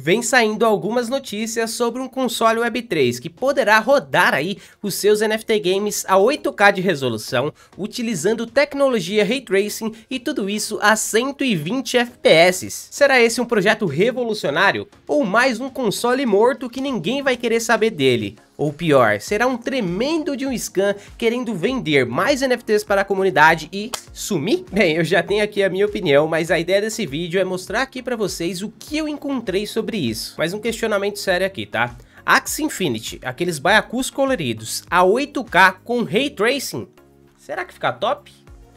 vem saindo algumas notícias sobre um console Web3 que poderá rodar aí os seus NFT games a 8K de resolução, utilizando tecnologia Ray Tracing e tudo isso a 120 FPS. Será esse um projeto revolucionário ou mais um console morto que ninguém vai querer saber dele? Ou pior, será um tremendo de um scam querendo vender mais NFTs para a comunidade e sumir? Bem, eu já tenho aqui a minha opinião, mas a ideia desse vídeo é mostrar aqui para vocês o que eu encontrei sobre isso. Mas um questionamento sério aqui, tá? Axie Infinity, aqueles baiacus coloridos a 8K com Ray Tracing, será que fica top?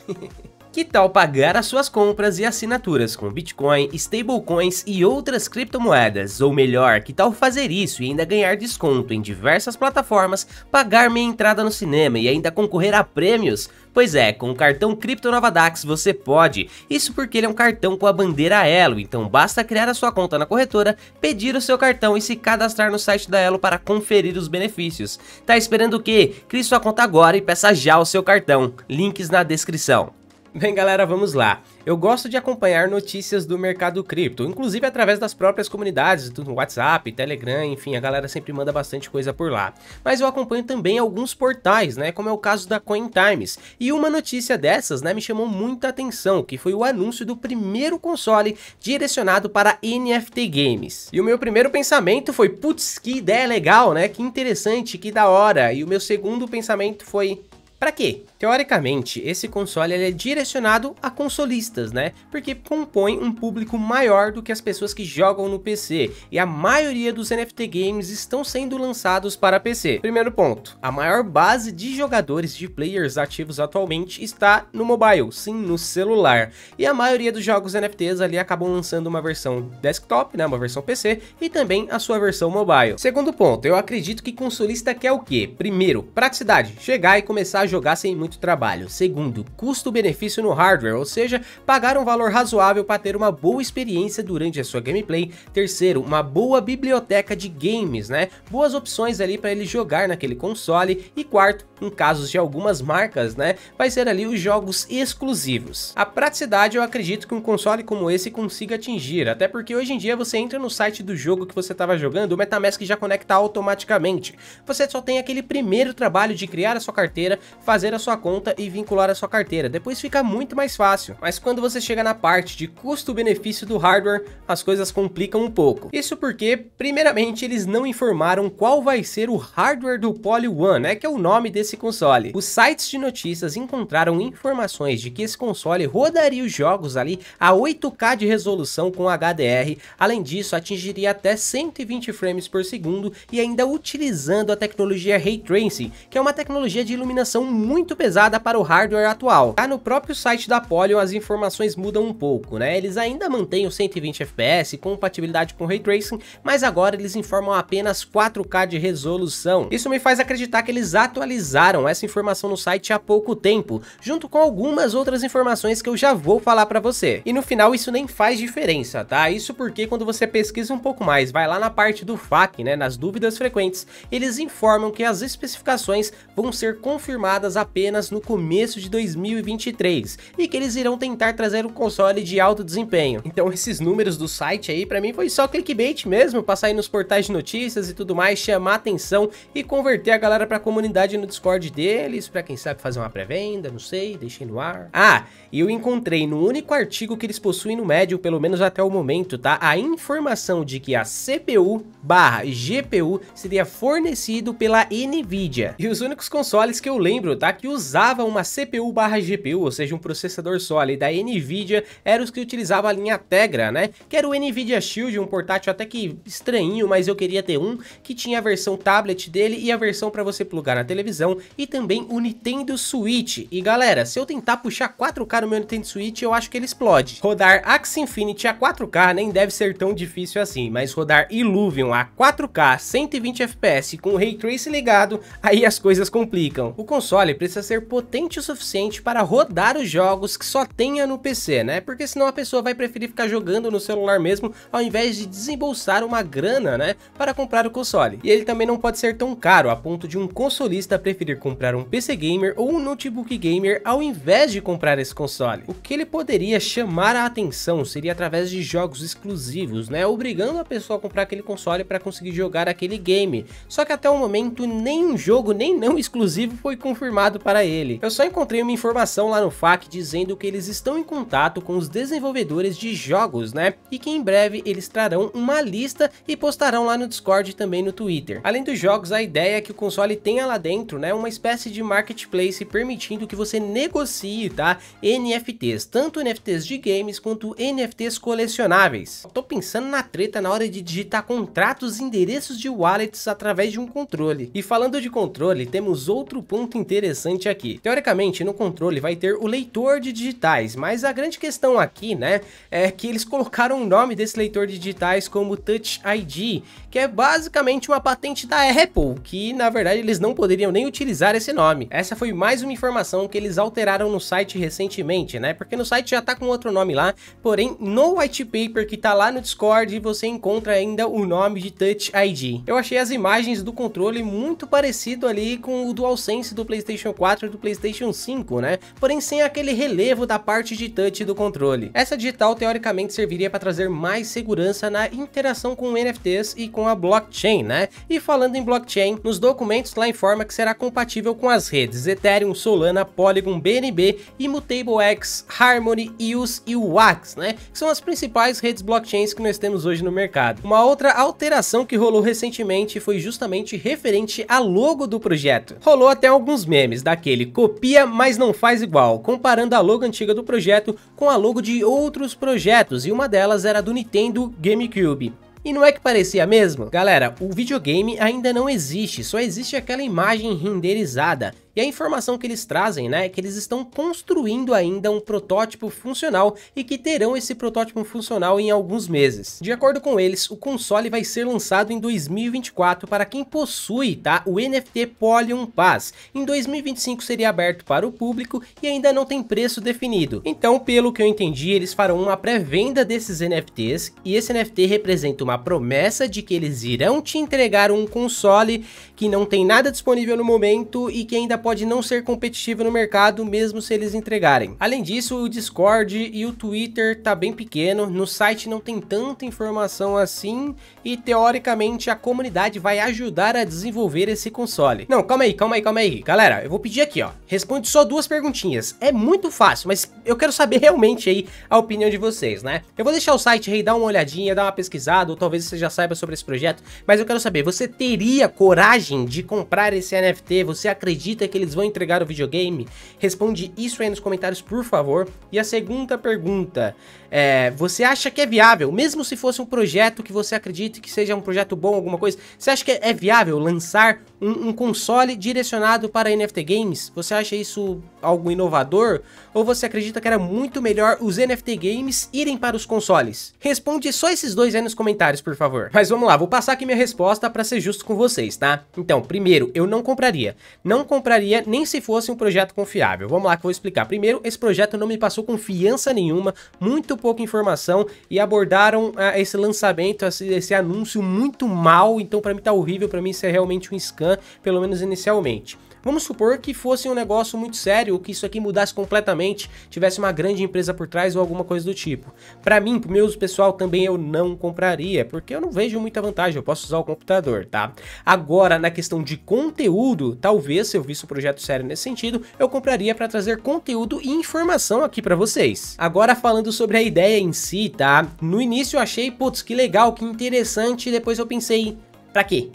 Que tal pagar as suas compras e assinaturas com Bitcoin, stablecoins e outras criptomoedas? Ou melhor, que tal fazer isso e ainda ganhar desconto em diversas plataformas, pagar minha entrada no cinema e ainda concorrer a prêmios? Pois é, com o cartão Crypto Nova Dax você pode. Isso porque ele é um cartão com a bandeira Elo, então basta criar a sua conta na corretora, pedir o seu cartão e se cadastrar no site da Elo para conferir os benefícios. Tá esperando o quê? Crie sua conta agora e peça já o seu cartão. Links na descrição. Bem galera, vamos lá. Eu gosto de acompanhar notícias do mercado cripto, inclusive através das próprias comunidades, do WhatsApp, Telegram, enfim, a galera sempre manda bastante coisa por lá. Mas eu acompanho também alguns portais, né, como é o caso da CoinTimes. E uma notícia dessas, né, me chamou muita atenção, que foi o anúncio do primeiro console direcionado para NFT games. E o meu primeiro pensamento foi, putz, que ideia legal, né, que interessante, que da hora. E o meu segundo pensamento foi, para quê? Teoricamente, esse console é direcionado a consolistas, né? Porque compõe um público maior do que as pessoas que jogam no PC, e a maioria dos NFT games estão sendo lançados para PC. Primeiro ponto, a maior base de jogadores de players ativos atualmente está no mobile, sim, no celular. E a maioria dos jogos NFTs ali acabam lançando uma versão desktop, né, uma versão PC, e também a sua versão mobile. Segundo ponto, eu acredito que consolista quer o quê? Primeiro, praticidade, chegar e começar a jogar sem muito trabalho. Segundo, custo-benefício no hardware, ou seja, pagar um valor razoável para ter uma boa experiência durante a sua gameplay. Terceiro, uma boa biblioteca de games, né? Boas opções ali para ele jogar naquele console. E quarto, em casos de algumas marcas, né? Vai ser ali os jogos exclusivos. A praticidade eu acredito que um console como esse consiga atingir, até porque hoje em dia você entra no site do jogo que você estava jogando, o Metamask já conecta automaticamente. Você só tem aquele primeiro trabalho de criar a sua carteira, fazer a sua conta e vincular a sua carteira, depois fica muito mais fácil. Mas quando você chega na parte de custo-benefício do hardware, as coisas complicam um pouco. Isso porque, primeiramente, eles não informaram qual vai ser o hardware do Poly One, né, que é o nome desse console. Os sites de notícias encontraram informações de que esse console rodaria os jogos ali a 8K de resolução com HDR, além disso atingiria até 120 frames por segundo e ainda utilizando a tecnologia Ray Tracing, que é uma tecnologia de iluminação muito pesada para o hardware atual. Tá no próprio site da Polio as informações mudam um pouco, né? Eles ainda mantêm os 120 FPS, compatibilidade com Ray Tracing, mas agora eles informam apenas 4K de resolução. Isso me faz acreditar que eles atualizaram essa informação no site há pouco tempo, junto com algumas outras informações que eu já vou falar para você. E no final isso nem faz diferença, tá? Isso porque quando você pesquisa um pouco mais, vai lá na parte do FAQ, né, nas dúvidas frequentes, eles informam que as especificações vão ser confirmadas lançadas apenas no começo de 2023 e que eles irão tentar trazer um console de alto desempenho. Então esses números do site aí para mim foi só clickbait mesmo, passar aí nos portais de notícias e tudo mais, chamar atenção e converter a galera para a comunidade no Discord deles, para quem sabe fazer uma pré-venda, não sei, deixei no ar. Ah, e eu encontrei no único artigo que eles possuem no médio, pelo menos até o momento, tá? A informação de que a CPU barra GPU seria fornecido pela NVIDIA. E os únicos consoles que eu lembro lembro, tá? Que usava uma CPU barra GPU, ou seja, um processador só ali da NVIDIA, era os que utilizava a linha Tegra, né? Que era o NVIDIA Shield, um portátil até que estranho, mas eu queria ter um, que tinha a versão tablet dele e a versão para você plugar na televisão, e também o Nintendo Switch. E galera, se eu tentar puxar 4K no meu Nintendo Switch, eu acho que ele explode. Rodar Axie Infinity a 4K nem deve ser tão difícil assim, mas rodar Illuvium a 4K 120 FPS com o Ray Tracing ligado, aí as coisas complicam. O console console precisa ser potente o suficiente para rodar os jogos que só tenha no PC, né? Porque senão a pessoa vai preferir ficar jogando no celular mesmo, ao invés de desembolsar uma grana, né, para comprar o console. E ele também não pode ser tão caro, a ponto de um consolista preferir comprar um PC gamer ou um notebook gamer ao invés de comprar esse console. O que ele poderia chamar a atenção seria através de jogos exclusivos, né, obrigando a pessoa a comprar aquele console para conseguir jogar aquele game. Só que até o momento, nenhum jogo, nem não exclusivo, foi confirmado confirmado para ele. Eu só encontrei uma informação lá no FAQ dizendo que eles estão em contato com os desenvolvedores de jogos, né? E que em breve eles trarão uma lista e postarão lá no Discord e também no Twitter. Além dos jogos, a ideia é que o console tenha lá dentro, né, uma espécie de marketplace permitindo que você negocie, tá, NFTs, tanto NFTs de games quanto NFTs colecionáveis. tô pensando na treta na hora de digitar contratos e endereços de wallets através de um controle. E falando de controle, temos outro ponto interessante interessante aqui. Teoricamente, no controle vai ter o leitor de digitais, mas a grande questão aqui, né, é que eles colocaram o nome desse leitor de digitais como Touch ID, que é basicamente uma patente da Apple, que na verdade eles não poderiam nem utilizar esse nome. Essa foi mais uma informação que eles alteraram no site recentemente, né, porque no site já tá com outro nome lá, porém no white paper que tá lá no Discord você encontra ainda o nome de Touch ID. Eu achei as imagens do controle muito parecido ali com o DualSense do PlayStation PlayStation 4 e do PlayStation 5, né? Porém sem aquele relevo da parte de touch do controle. Essa digital teoricamente serviria para trazer mais segurança na interação com NFTs e com a blockchain, né? E falando em blockchain, nos documentos lá informa que será compatível com as redes Ethereum, Solana, Polygon, BNB, Immutable X, Harmony, EOS e Wax, né? Que são as principais redes blockchains que nós temos hoje no mercado. Uma outra alteração que rolou recentemente foi justamente referente ao logo do projeto. Rolou até alguns memes daquele copia, mas não faz igual, comparando a logo antiga do projeto com a logo de outros projetos, e uma delas era do Nintendo GameCube. E não é que parecia mesmo? Galera, o videogame ainda não existe, só existe aquela imagem renderizada. E a informação que eles trazem né, é que eles estão construindo ainda um protótipo funcional e que terão esse protótipo funcional em alguns meses. De acordo com eles, o console vai ser lançado em 2024 para quem possui tá, o NFT Polygon Pass. Em 2025 seria aberto para o público e ainda não tem preço definido. Então, pelo que eu entendi, eles farão uma pré-venda desses NFTs e esse NFT representa uma promessa de que eles irão te entregar um console que não tem nada disponível no momento e que ainda pode não ser competitivo no mercado, mesmo se eles entregarem. Além disso, o Discord e o Twitter tá bem pequeno, no site não tem tanta informação assim, e teoricamente a comunidade vai ajudar a desenvolver esse console. Não, calma aí, calma aí, calma aí. Galera, eu vou pedir aqui, ó. Responde só duas perguntinhas. É muito fácil, mas eu quero saber realmente aí a opinião de vocês, né? Eu vou deixar o site aí, dar uma olhadinha, dar uma pesquisada, ou talvez você já saiba sobre esse projeto, mas eu quero saber, você teria coragem de comprar esse NFT? Você acredita que que eles vão entregar o videogame? Responde isso aí nos comentários, por favor. E a segunda pergunta é: você acha que é viável, mesmo se fosse um projeto que você acredita que seja um projeto bom, alguma coisa, você acha que é viável lançar um, um console direcionado para NFT games? Você acha isso algo inovador? Ou você acredita que era muito melhor os NFT games irem para os consoles? Responde só esses dois aí nos comentários, por favor. Mas vamos lá, vou passar aqui minha resposta para ser justo com vocês, tá? Então, primeiro, eu não compraria. Não compraria faria nem se fosse um projeto confiável. Vamos lá que eu vou explicar. Primeiro, esse projeto não me passou confiança nenhuma, muito pouca informação e abordaram uh, esse lançamento, esse, esse, anúncio muito mal, então para mim tá horrível, para mim isso é realmente um scan, pelo menos inicialmente. Vamos supor que fosse um negócio muito sério, que isso aqui mudasse completamente, tivesse uma grande empresa por trás ou alguma coisa do tipo. Para mim, pro meu uso pessoal também eu não compraria, porque eu não vejo muita vantagem, eu posso usar o computador, tá? Agora, na questão de conteúdo, talvez se eu visse um projeto sério nesse sentido, eu compraria para trazer conteúdo e informação aqui para vocês. Agora falando sobre a ideia em si, tá? No início eu achei, putz, que legal, que interessante, e depois eu pensei, para quê?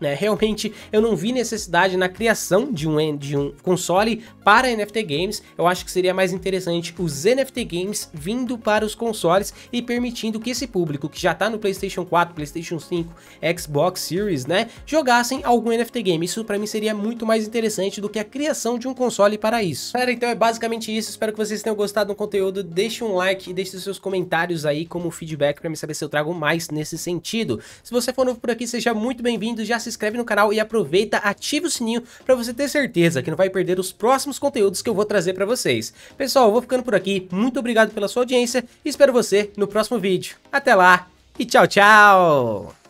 Né? Realmente eu não vi necessidade na criação de um, de um console para NFT games. Eu acho que seria mais interessante os NFT games vindo para os consoles e permitindo que esse público que já está no PlayStation 4, PlayStation 5, Xbox Series, né, jogassem algum NFT game. Isso para mim seria muito mais interessante do que a criação de um console para isso. Galera, então é basicamente isso. Espero que vocês tenham gostado do conteúdo. Deixe um like e deixe seus comentários aí como feedback para me saber se eu trago mais nesse sentido. Se você for novo por aqui, seja muito bem-vindo. Já se inscreve no canal e aproveita, ative o sininho para você ter certeza que não vai perder os próximos conteúdos que eu vou trazer para vocês. Pessoal, eu vou ficando por aqui, muito obrigado pela sua audiência e espero você no próximo vídeo. Até lá e tchau, tchau!